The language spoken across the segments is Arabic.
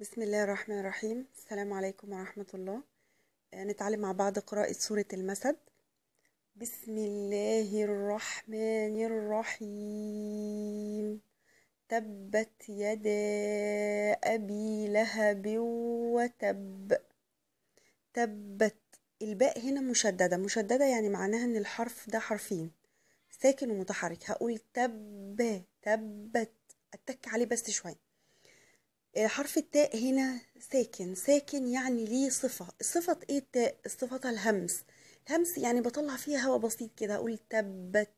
بسم الله الرحمن الرحيم السلام عليكم ورحمة الله آه، نتعلم مع بعض قراءة سورة المسد بسم الله الرحمن الرحيم تبت يدا أبي لهب وتب تبت الباء هنا مشددة مشددة يعني معناها ان الحرف ده حرفين ساكن ومتحرك هقول تب تبت اتك عليه بس شوية آه، حرف التاء هنا ساكن ساكن يعني ليه صفة صفة ايه التاء صفتها الهمس الهمس يعني بطلع فيها هوا بسيط كده اقول تبت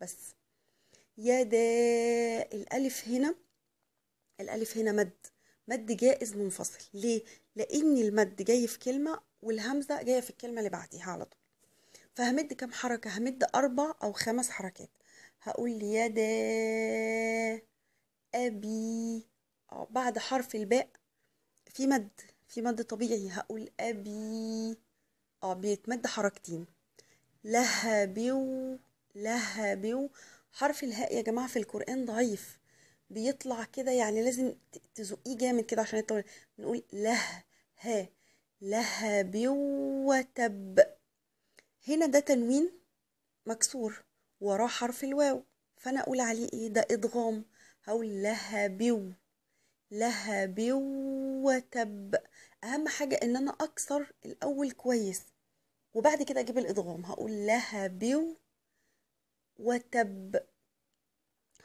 بس يدا الالف هنا الالف هنا مد مد جائز منفصل ليه لان المد جاي في كلمه والهمزه جايه في الكلمه اللي بعديها على طول فهمد كام حركه همد اربع او خمس حركات هقول يدا ابي آه، بعد حرف الباء في مد في مد طبيعي هقول أبي اه بيتمد حركتين لهبو لهبو حرف الهاء يا جماعة في القرآن ضعيف بيطلع كده يعني لازم تزقيه جامد كده عشان يطلع بنقول له ها لهبو وتب هنا ده تنوين مكسور وراه حرف الواو فانا اقول عليه ايه ده ادغام هقول بيو لهب وتب اهم حاجه ان انا اكسر الاول كويس وبعد كده اجيب الادغام هقول لهب وتب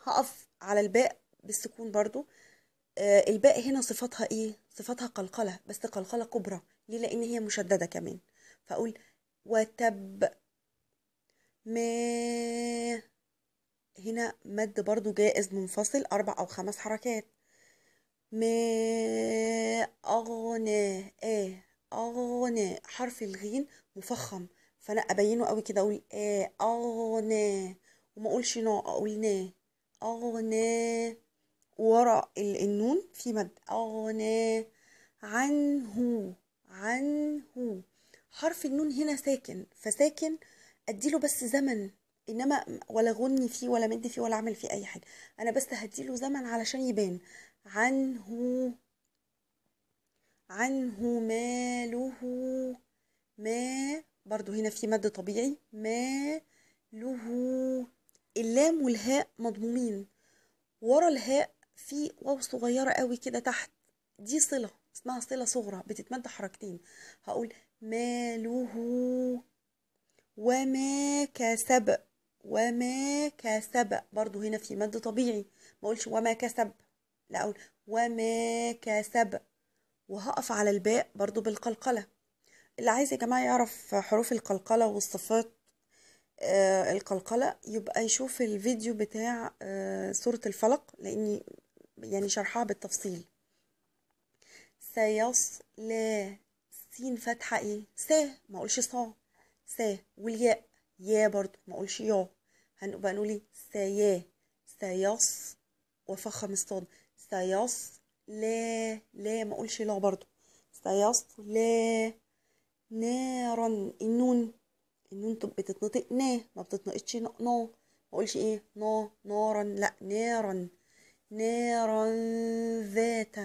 هقف على الباء بالسكون برضو آه الباء هنا صفاتها ايه صفاتها قلقله بس قلقله كبرى ليه لان هي مشدده كمان فاقول وتب ما هنا مد برضو جائز منفصل اربع او خمس حركات مي أغنى ايه أغنى حرف الغين مفخم فأنا أبينه قوي كده أقول ايه أغنى وما أقولش نا أقول نا أغنى ورا النون في مد أغنى عنه عنه حرف النون هنا ساكن فساكن أديله بس زمن انما ولا غني فيه ولا مد فيه ولا اعمل فيه اي حاجه انا بس هديله زمن علشان يبان عنه عنه ماله ما برضو هنا في مد طبيعي ما له اللام والهاء مضمومين ورا الهاء في واو صغيرة قوي كده تحت دي صلة اسمها صلة صغرى بتتمد حركتين هقول ماله وما كسب وما كسب برضو هنا في مد طبيعي ما اقولش وما كسب لا أقول وما كسب وهقف على الباء برضو بالقلقلة اللي عايز يا جماعة يعرف حروف القلقلة والصفات آه القلقلة يبقى يشوف الفيديو بتاع آه سورة الفلق لأني يعني شرحها بالتفصيل سيصلى سين فتحة ايه سا ما اقولش صا سا والياء يا برضو ما اقولش يا هنبقى نقول ايه سيا سيص وفخم الصاد سيص لا لا ما اقولش لا برضو سيص لا نارا النون النون بتتنطق نا ما بتتنطقش نا ما اقولش ايه نا نارا لا نارا نارا ذات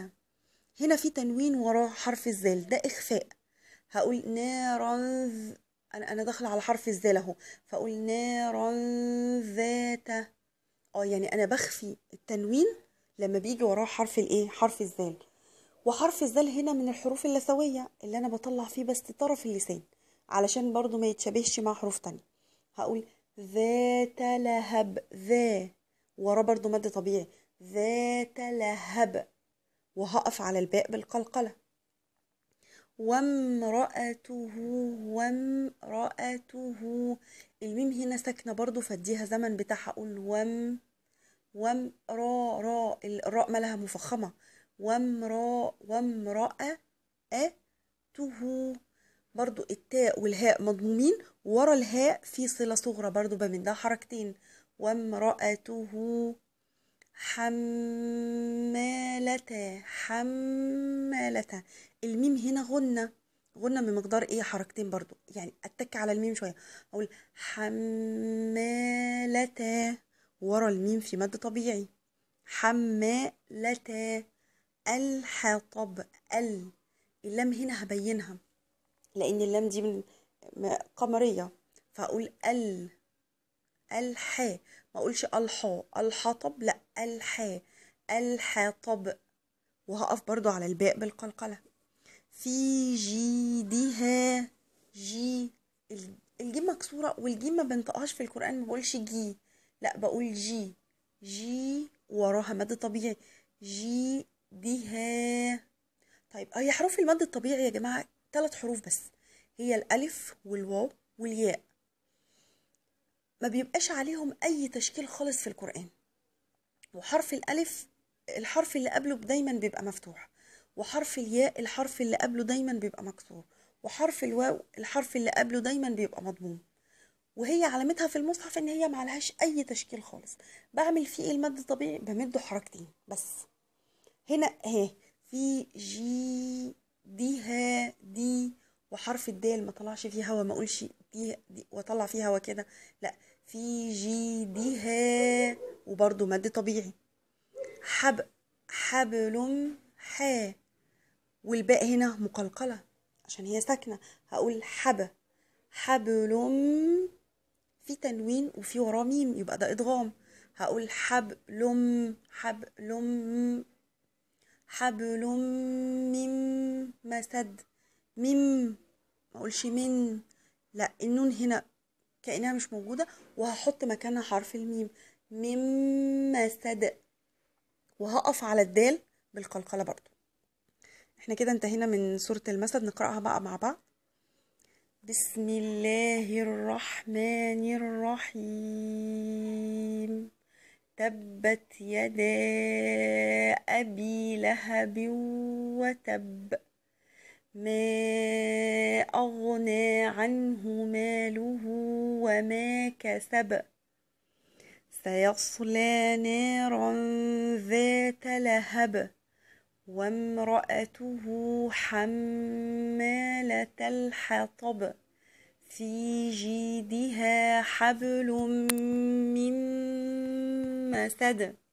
هنا في تنوين وراه حرف الزال ده اخفاء هقول نارا انا انا داخله على حرف الزال اهو فاقول نارا ذات اه يعني انا بخفي التنوين لما بيجي وراه حرف الايه حرف الزال وحرف الزال هنا من الحروف اللثويه اللي انا بطلع فيه بس طرف اللسان علشان برضو ما يتشابهش مع حروف تانية هقول ذات لهب ذا وراه برضو مد طبيعي ذات لهب وهقف على الباء بالقلقلة وامرأته وامرأته الميم هنا ساكنة برضو فاديها زمن بتاعها أقول وام را را الراء مالها مفخمة را وامرأة أته برضو التاء والهاء مضمومين ورا الهاء في صلة صغرى برضو ده حركتين وامرأته حمالة حمالة الميم هنا غنة غنة بمقدار ايه حركتين برضو يعني اتك على الميم شوية اقول حمالة ورا الميم في مد طبيعي حمالة الحطب ال اللام هنا هبينها لأن اللام دي من قمرية فأقول ال الحا ما أقولش الحا الحطب لأ الحا الحطب وهقف برضو على الباء بالقلقلة في جيدها جي الجيم مكسورة والجيم ما بنطقهاش في القرآن ما بقولش جي لا بقول جي جي وراها مد طبيعي جي دي ها طيب آه، هي حروف المد الطبيعي يا جماعة ثلاث حروف بس هي الألف والواو والياء ما بيبقاش عليهم أي تشكيل خالص في القرآن وحرف الألف الحرف اللي قبله دايما بيبقى مفتوح وحرف الياء الحرف اللي قبله دايما بيبقى مكسور وحرف الواو الحرف اللي قبله دايما بيبقى مضموم وهي علامتها في المصحف ان هي معلهاش اي تشكيل خالص بعمل فيه المد الطبيعي بمده حركتين بس هنا اهي في جي دي ها دي وحرف الدال ما طلعش فيه هوا ما اقولش دي, دي واطلع فيه هوا كده لا في جي دي ها وبرده مد طبيعي حب حبل حا والباء هنا مقلقله عشان هي ساكنه هقول حب حبل في تنوين وفي وراه ميم يبقى ده ادغام هقول حبل حبلم حبل مم مسد مم ما اقولش من لا النون هنا كانها مش موجوده وهحط مكانها حرف الميم مم مسد وهقف على الدال بالقلقله برضو احنا كده انتهينا من سوره المسد نقراها بقى مع بعض بسم الله الرحمن الرحيم تبت يدا ابي لهب وتب ما اغنى عنه ماله وما كسب سيصلى نارا ذات لهب وامرأته حمالة الحطب في جيدها حبل من مسد